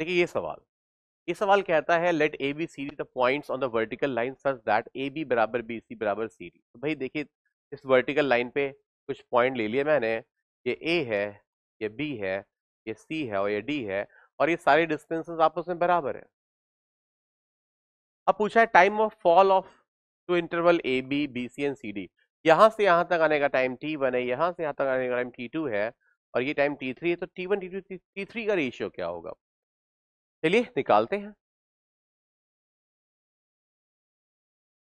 देखिए ये सवाल ये सवाल कहता है let A B C D the points on the vertical line such that A B बराबर बी सी बराबर सी डी तो भाई देखिए इस वर्टिकल लाइन पे कुछ पॉइंट ले लिए मैंने ये ए है ये बी है ये सी है और ये डी है और ये सारे डिस्टेंसेस आपस में बराबर है अब पूछा है time of fall of two interval A B B C and C D यहाँ से यहाँ तक आने का टाइम टी वन है यहाँ से यहाँ तक आने का टाइम टी टू है और ये टाइम टी थ्री है तो T one T two T three का रेशियो क्या होगा चलिए निकालते हैं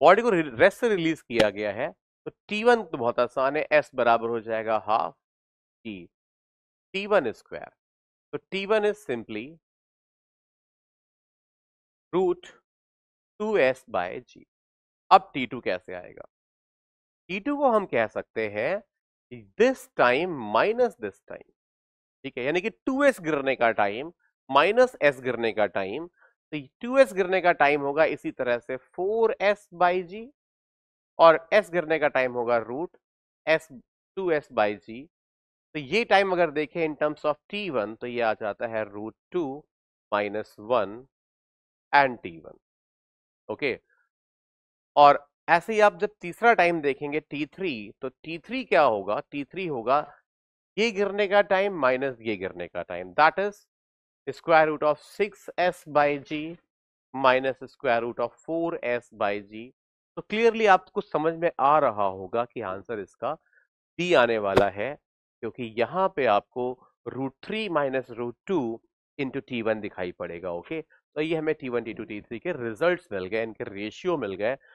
बॉडी को रेस्ट से रिलीज किया गया है तो T1 तो बहुत आसान है S बराबर हो जाएगा हाफ टी वन स्क्वायर तो T1 is simply root two S by G अब T2 कैसे आएगा T2 को हम कह सकते हैं this time minus this time ठीक है यानी कि 2s गिरने का टाइम माइनस एस गिरने का टाइम तो टू एस गिरने का टाइम होगा इसी तरह से फोर एस बाई जी और एस गिरने का टाइम होगा root S two S by G तो ये टाइम अगर देखें in terms of T one तो ये आ जाता है root two minus one and T one okay और ऐसे ही आप जब तीसरा टाइम देखेंगे टी थ्री तो टी थ्री क्या होगा टी थ्री होगा ये गिरने का टाइम माइनस ये गिरने का time that is square root of six S by G minus square root of four S by G तो क्लियरली आपको समझ में आ रहा होगा कि आंसर इसका बी आने वाला है क्योंकि यहाँ पे आपको root three minus root two into T one दिखाई पड़ेगा ओके तो ये हमें T one T two T three के रिजल्ट मिल गए इनके रेशियो मिल गए